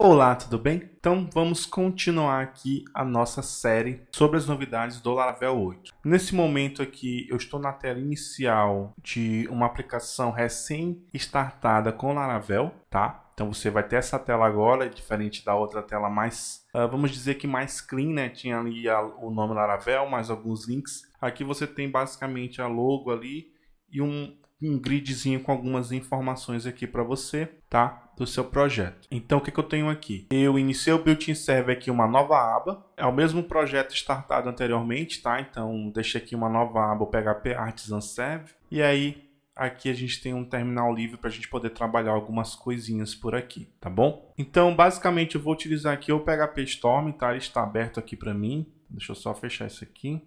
Olá, tudo bem? Então vamos continuar aqui a nossa série sobre as novidades do Laravel 8. Nesse momento aqui eu estou na tela inicial de uma aplicação recém-startada com Laravel, tá? Então você vai ter essa tela agora, diferente da outra tela mais, uh, vamos dizer que mais clean, né? Tinha ali a, o nome Laravel, mais alguns links. Aqui você tem basicamente a logo ali e um, um gridzinho com algumas informações aqui para você, tá? do seu projeto. Então o que, que eu tenho aqui? Eu iniciei o Built-in Server aqui uma nova aba, é o mesmo projeto startado anteriormente, tá? Então deixei aqui uma nova aba, o PHP Artisan Serve, e aí aqui a gente tem um terminal livre para a gente poder trabalhar algumas coisinhas por aqui, tá bom? Então basicamente eu vou utilizar aqui o PHP Storm, tá? Ele está aberto aqui para mim, deixa eu só fechar isso aqui.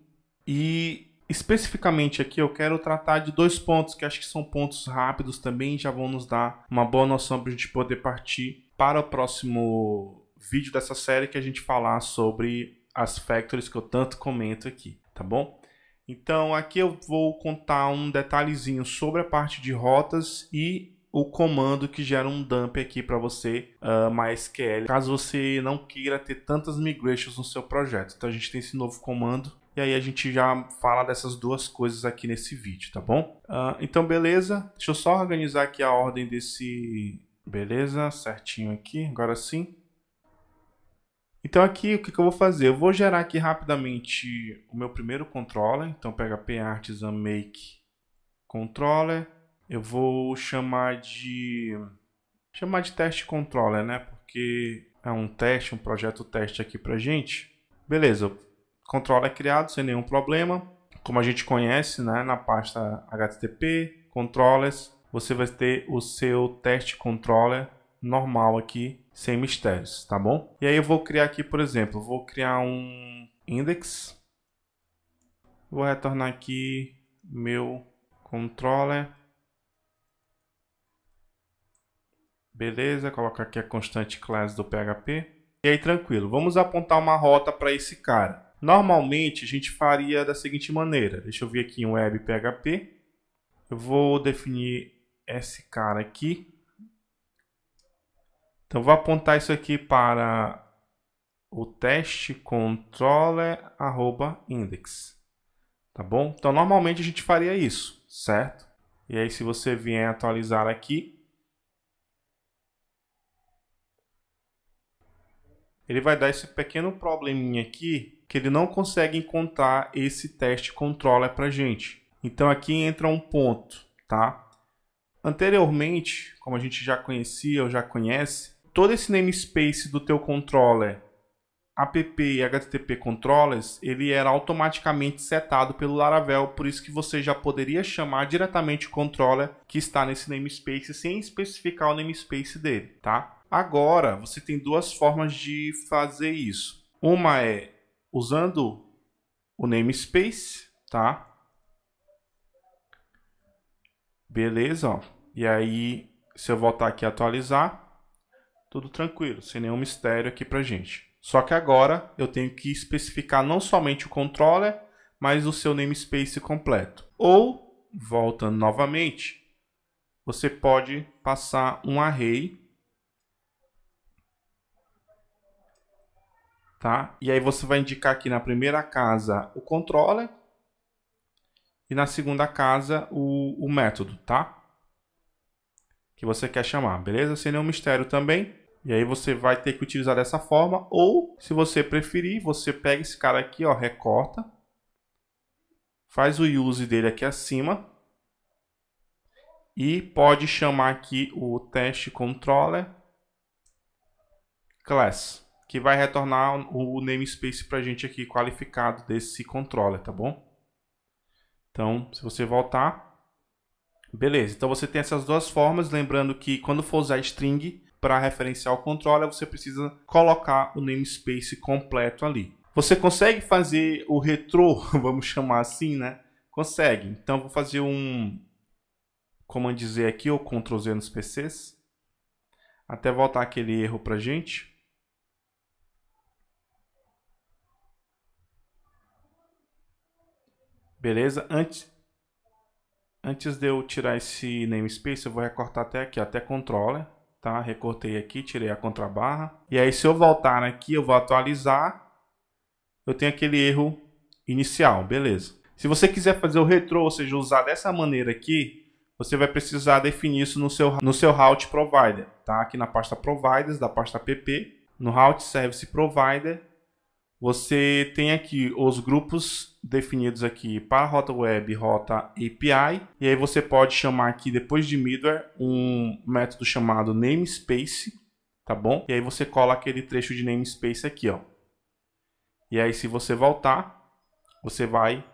E especificamente aqui eu quero tratar de dois pontos que acho que são pontos rápidos também, já vão nos dar uma boa noção para a gente poder partir para o próximo vídeo dessa série que a gente falar sobre as factories que eu tanto comento aqui, tá bom? Então aqui eu vou contar um detalhezinho sobre a parte de rotas e o comando que gera um dump aqui para você, uh, ah, MySQL, caso você não queira ter tantas migrations no seu projeto. Então a gente tem esse novo comando e aí a gente já fala dessas duas coisas aqui nesse vídeo, tá bom? Uh, então, beleza. Deixa eu só organizar aqui a ordem desse... Beleza, certinho aqui. Agora sim. Então aqui, o que, que eu vou fazer? Eu vou gerar aqui rapidamente o meu primeiro controller. Então, pega P-artisan Make Controller. Eu vou chamar de... Chamar de teste controller, né? Porque é um teste, um projeto teste aqui pra gente. Beleza, controle é criado sem nenhum problema. Como a gente conhece, né, na pasta HTTP, controllers, você vai ter o seu teste controller normal aqui, sem mistérios, tá bom? E aí eu vou criar aqui, por exemplo, vou criar um index. Vou retornar aqui meu controller. Beleza, colocar aqui a constante class do PHP. E aí tranquilo, vamos apontar uma rota para esse cara. Normalmente a gente faria da seguinte maneira. Deixa eu vir aqui em web PHP. Eu vou definir esse cara aqui. Então vou apontar isso aqui para o teste controller arroba index. Tá bom? Então normalmente a gente faria isso, certo? E aí se você vier atualizar aqui, ele vai dar esse pequeno probleminha aqui que ele não consegue encontrar esse teste controller para gente. Então aqui entra um ponto, tá? Anteriormente, como a gente já conhecia ou já conhece, todo esse namespace do teu controller app e http controllers, ele era automaticamente setado pelo Laravel, por isso que você já poderia chamar diretamente o controller que está nesse namespace sem especificar o namespace dele, tá? Agora, você tem duas formas de fazer isso. Uma é usando o namespace, tá? Beleza, ó. E aí, se eu voltar aqui atualizar, tudo tranquilo, sem nenhum mistério aqui pra gente. Só que agora eu tenho que especificar não somente o controller, mas o seu namespace completo. Ou, voltando novamente, você pode passar um array tá? E aí você vai indicar aqui na primeira casa o controller e na segunda casa o, o método, tá? Que você quer chamar, beleza? Sem nenhum mistério também. E aí você vai ter que utilizar dessa forma ou, se você preferir, você pega esse cara aqui, ó, recorta, faz o use dele aqui acima e pode chamar aqui o teste controller class que vai retornar o namespace para a gente aqui qualificado desse controller, tá bom? Então, se você voltar, beleza. Então você tem essas duas formas, lembrando que quando for usar string para referenciar o controller, você precisa colocar o namespace completo ali. Você consegue fazer o retro, vamos chamar assim, né? Consegue. Então vou fazer um como dizer aqui, ou Ctrl Z nos PCs, até voltar aquele erro a gente. Beleza? Antes, antes de eu tirar esse namespace, eu vou recortar até aqui, até controller. Tá? Recortei aqui, tirei a contrabarra. E aí, se eu voltar aqui, eu vou atualizar. Eu tenho aquele erro inicial, beleza. Se você quiser fazer o retro, ou seja, usar dessa maneira aqui, você vai precisar definir isso no seu, no seu route provider, tá? Aqui na pasta providers, da pasta app, no route service provider, você tem aqui os grupos definidos aqui para rota web, rota API, e aí você pode chamar aqui depois de middleware um método chamado namespace, tá bom? E aí você cola aquele trecho de namespace aqui, ó. E aí se você voltar, você vai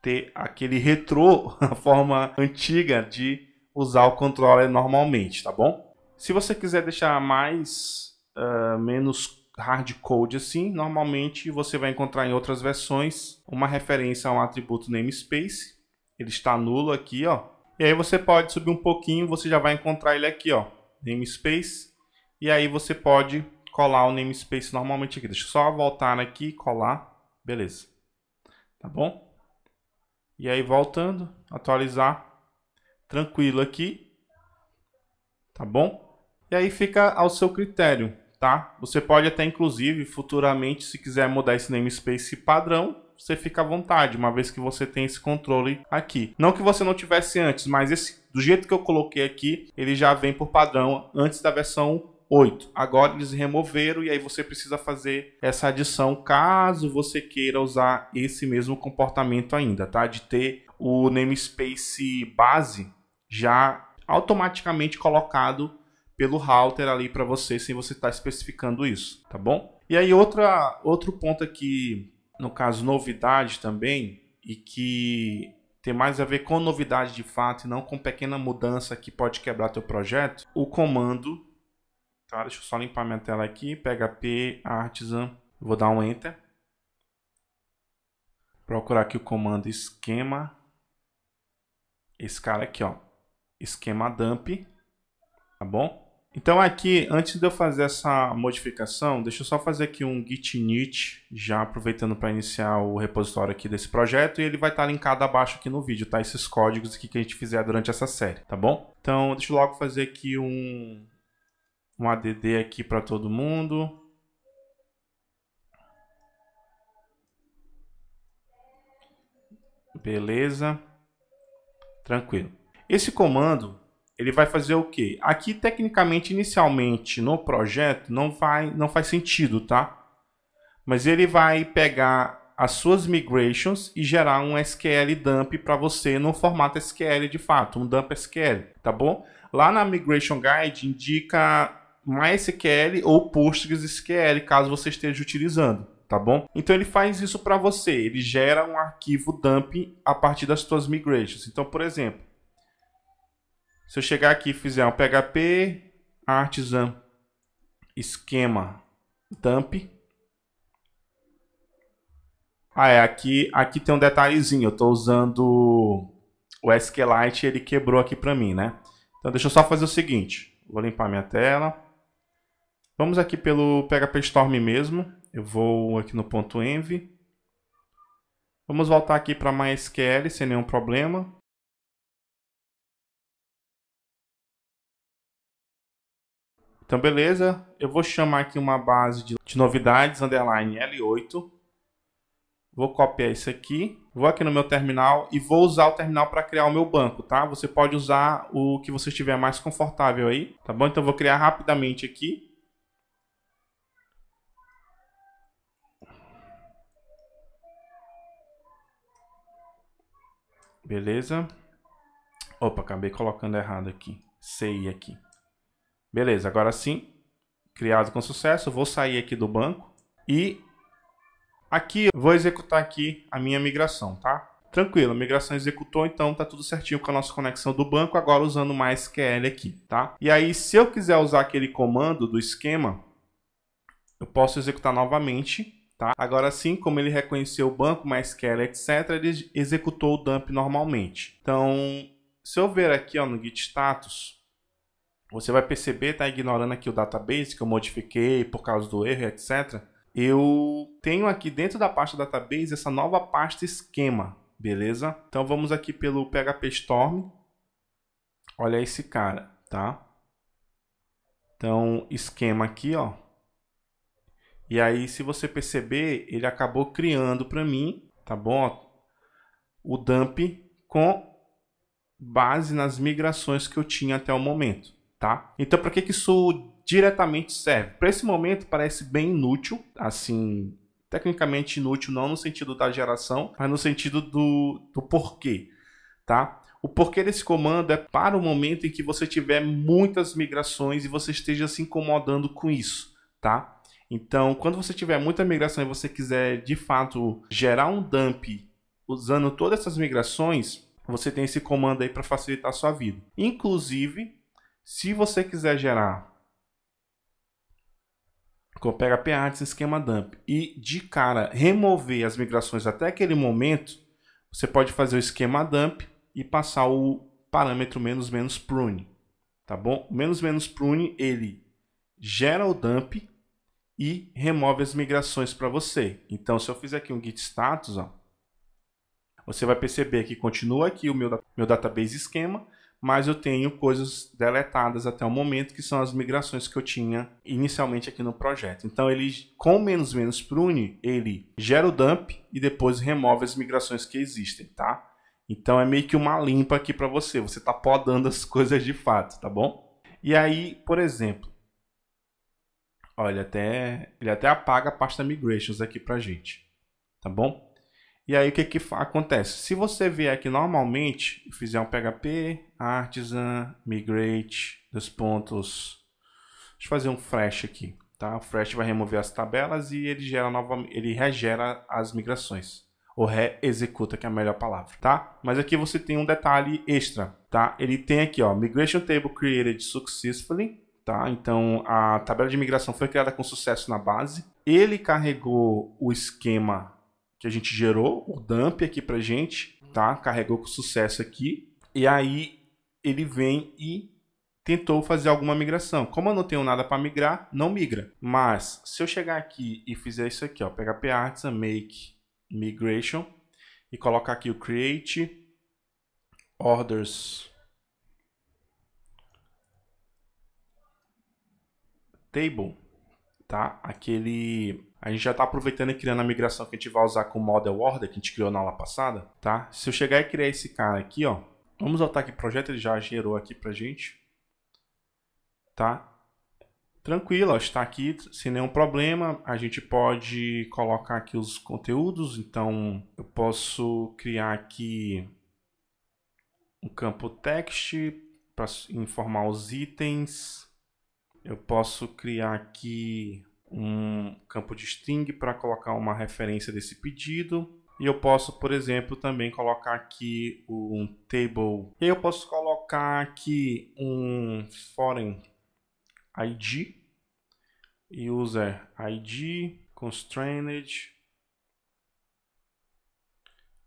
ter aquele retrô, a forma antiga de usar o controller normalmente, tá bom? Se você quiser deixar mais uh, menos hard code assim, normalmente você vai encontrar em outras versões uma referência a um atributo namespace. Ele está nulo aqui, ó. E aí você pode subir um pouquinho, você já vai encontrar ele aqui, ó, namespace. E aí você pode colar o namespace normalmente aqui. Deixa eu só voltar aqui e colar. Beleza. Tá bom? E aí voltando, atualizar. Tranquilo aqui. Tá bom? E aí fica ao seu critério tá? Você pode até, inclusive, futuramente, se quiser mudar esse namespace padrão, você fica à vontade, uma vez que você tem esse controle aqui. Não que você não tivesse antes, mas esse, do jeito que eu coloquei aqui, ele já vem por padrão antes da versão 8. Agora eles removeram e aí você precisa fazer essa adição caso você queira usar esse mesmo comportamento ainda, tá? De ter o namespace base já automaticamente colocado pelo router ali para você, sem você estar tá especificando isso, tá bom? E aí outra, outro ponto aqui, no caso novidade também, e que tem mais a ver com novidade de fato e não com pequena mudança que pode quebrar teu projeto, o comando, tá? Deixa eu só limpar minha tela aqui, php artisan, vou dar um enter. Procurar aqui o comando esquema, esse cara aqui, ó, esquema dump, tá bom? Então aqui, antes de eu fazer essa modificação, deixa eu só fazer aqui um git init, já aproveitando para iniciar o repositório aqui desse projeto, e ele vai estar tá linkado abaixo aqui no vídeo, tá? Esses códigos aqui que a gente fizer durante essa série, tá bom? Então deixa eu logo fazer aqui um, um add aqui para todo mundo. Beleza. Tranquilo. Esse comando ele vai fazer o quê? Aqui, tecnicamente, inicialmente, no projeto, não, vai, não faz sentido, tá? Mas ele vai pegar as suas migrations e gerar um SQL dump para você no formato SQL de fato, um dump SQL, tá bom? Lá na Migration Guide indica MySQL ou PostgreSQL, caso você esteja utilizando, tá bom? Então ele faz isso para você, ele gera um arquivo dump a partir das suas migrations. Então, por exemplo, se eu chegar aqui e fizer um PHP artisan esquema dump, ah, é, aqui, aqui tem um detalhezinho, eu estou usando o SQLite, e ele quebrou aqui para mim, né? Então deixa eu só fazer o seguinte, vou limpar minha tela. Vamos aqui pelo PHP Storm mesmo, eu vou aqui no ponto .env. Vamos voltar aqui para MySQL sem nenhum problema. Então, beleza. Eu vou chamar aqui uma base de, novidades, underline L8. Vou copiar isso aqui. Vou aqui no meu terminal e vou usar o terminal para criar o meu banco, tá? Você pode usar o que você estiver mais confortável aí, tá bom? Então, eu vou criar rapidamente aqui. Beleza? Opa, acabei colocando errado aqui. CI aqui. Beleza, agora sim, criado com sucesso, vou sair aqui do banco e aqui vou executar aqui a minha migração, tá? Tranquilo, a migração executou, então tá tudo certinho com a nossa conexão do banco, agora usando mais SQL aqui, tá? E aí, se eu quiser usar aquele comando do esquema, eu posso executar novamente, tá? Agora sim, como ele reconheceu o banco, MySQL, etc, ele executou o dump normalmente. Então, se eu ver aqui ó, no git status, você vai perceber, tá ignorando aqui o database que eu modifiquei por causa do erro, etc. Eu tenho aqui dentro da pasta database essa nova pasta esquema, beleza? Então vamos aqui pelo PHP Storm. Olha esse cara, tá? Então, esquema aqui, ó. E aí, se você perceber, ele acabou criando para mim, tá bom? O dump com base nas migrações que eu tinha até o momento tá? Então, para que, que isso diretamente serve? Para esse momento, parece bem inútil, assim, tecnicamente inútil, não no sentido da geração, mas no sentido do, do porquê, tá? O porquê desse comando é para o momento em que você tiver muitas migrações e você esteja se incomodando com isso, tá? Então, quando você tiver muita migração e você quiser de fato gerar um dump usando todas essas migrações, você tem esse comando aí para facilitar a sua vida. Inclusive, se você quiser gerar Coopera PArts, esquema dump e de cara remover as migrações até aquele momento, você pode fazer o esquema dump e passar o parâmetro menos menos prune, tá bom? Menos menos prune ele gera o dump e remove as migrações para você. Então, se eu fizer aqui um git status, ó, você vai perceber que continua aqui o meu, meu database esquema, mas eu tenho coisas deletadas até o momento, que são as migrações que eu tinha inicialmente aqui no projeto. Então ele, com menos menos prune, ele gera o dump e depois remove as migrações que existem, tá? Então é meio que uma limpa aqui para você, você está podando as coisas de fato, tá bom? E aí, por exemplo, olha, até ele até apaga a pasta migrations aqui pra gente, tá bom? E aí o que, que acontece? Se você vier aqui normalmente e fizer um PHP, artisan, migrate, dos pontos. Deixa eu fazer um fresh aqui, tá? O fresh vai remover as tabelas e ele gera nova, ele regera as migrações ou re-executa, que é a melhor palavra, tá? Mas aqui você tem um detalhe extra, tá? Ele tem aqui, ó, migration table created successfully, tá? Então a tabela de migração foi criada com sucesso na base. Ele carregou o esquema que a gente gerou, o dump aqui pra gente, tá? Carregou com sucesso aqui. E aí ele vem e tentou fazer alguma migração. Como eu não tenho nada para migrar, não migra. Mas se eu chegar aqui e fizer isso aqui, ó, PHP Artisan make migration e colocar aqui o create orders table tá? Aquele a gente já está aproveitando e criando a migração que a gente vai usar com o model order que a gente criou na aula passada, tá? Se eu chegar e criar esse cara aqui, ó, vamos voltar aqui projeto, ele já gerou aqui pra gente, tá? Tranquilo, ó, está aqui sem nenhum problema. A gente pode colocar aqui os conteúdos, então eu posso criar aqui um campo text para informar os itens eu posso criar aqui um campo de string para colocar uma referência desse pedido. E eu posso, por exemplo, também colocar aqui um table. E eu posso colocar aqui um foreign ID, user ID, constrained,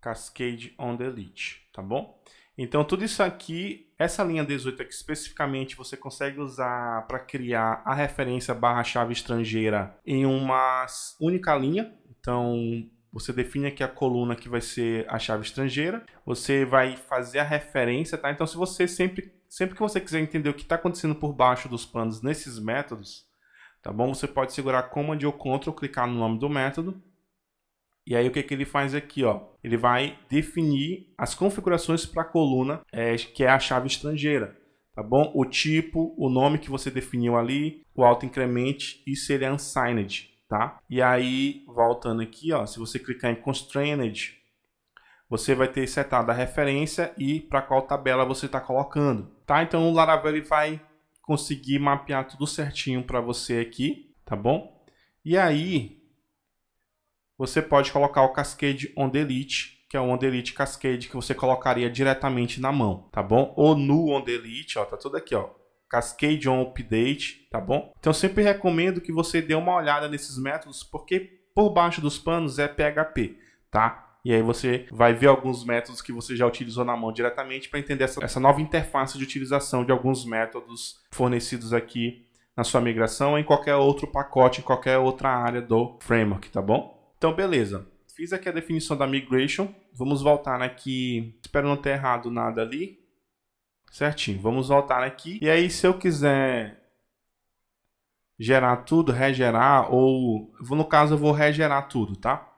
cascade on delete, tá bom? Então, tudo isso aqui, essa linha 18 aqui especificamente, você consegue usar para criar a referência barra chave estrangeira em uma única linha. Então, você define aqui a coluna que vai ser a chave estrangeira, você vai fazer a referência, tá? Então, se você sempre, sempre que você quiser entender o que está acontecendo por baixo dos panos nesses métodos, tá bom? Você pode segurar Command ou Ctrl, clicar no nome do método e aí o que, que ele faz aqui, ó? Ele vai definir as configurações para a coluna, é, que é a chave estrangeira, tá bom? O tipo, o nome que você definiu ali, o alto increment e se ele é unsigned, tá? E aí, voltando aqui, ó, se você clicar em constrained, você vai ter setado a referência e para qual tabela você está colocando, tá? Então o Laravel ele vai conseguir mapear tudo certinho para você aqui, tá bom? E aí, você pode colocar o Cascade On Delete, que é o On Delete Cascade que você colocaria diretamente na mão, tá bom? Ou no On Delete, ó, tá tudo aqui, ó. Cascade On Update, tá bom? Então sempre recomendo que você dê uma olhada nesses métodos, porque por baixo dos panos é PHP, tá? E aí você vai ver alguns métodos que você já utilizou na mão diretamente para entender essa, essa, nova interface de utilização de alguns métodos fornecidos aqui na sua migração ou em qualquer outro pacote, em qualquer outra área do framework, tá bom? Então, beleza. Fiz aqui a definição da migration. Vamos voltar aqui. Espero não ter errado nada ali. Certinho. Vamos voltar aqui. E aí, se eu quiser gerar tudo, regerar, ou no caso eu vou regerar tudo, tá?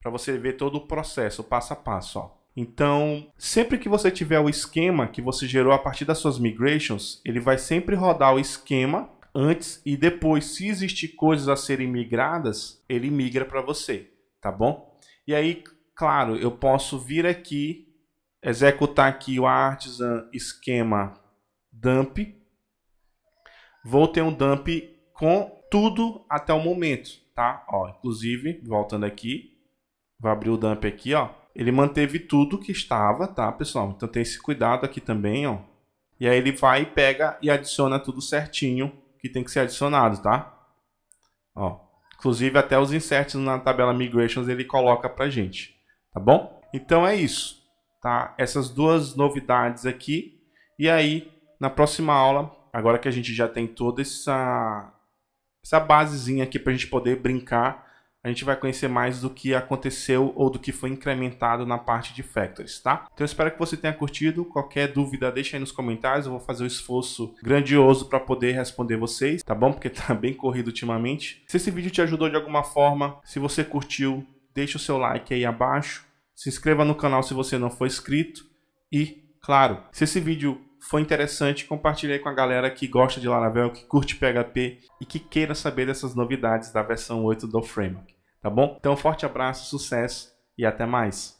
Para você ver todo o processo, passo a passo, ó. Então, sempre que você tiver o esquema que você gerou a partir das suas migrations, ele vai sempre rodar o esquema antes e depois. Se existir coisas a serem migradas, ele migra para você, tá bom? E aí, claro, eu posso vir aqui, executar aqui o artisan esquema dump. Vou ter um dump com tudo até o momento, tá? Ó, inclusive, voltando aqui, vou abrir o dump aqui, ó. Ele manteve tudo que estava, tá, pessoal? Então tem esse cuidado aqui também, ó. E aí ele vai, pega e adiciona tudo certinho que tem que ser adicionado, tá? Ó, inclusive até os inserts na tabela migrations ele coloca pra gente, tá bom? Então é isso, tá? Essas duas novidades aqui e aí na próxima aula, agora que a gente já tem toda essa essa basezinha aqui pra gente poder brincar a gente vai conhecer mais do que aconteceu ou do que foi incrementado na parte de factors, tá? Então eu espero que você tenha curtido. Qualquer dúvida, deixa aí nos comentários. Eu vou fazer um esforço grandioso para poder responder vocês, tá bom? Porque tá bem corrido ultimamente. Se esse vídeo te ajudou de alguma forma, se você curtiu, deixa o seu like aí abaixo. Se inscreva no canal se você não for inscrito e, claro, se esse vídeo foi interessante, compartilhe com a galera que gosta de Laravel, que curte PHP e que queira saber dessas novidades da versão 8 do framework. Tá bom? Então, forte abraço, sucesso e até mais.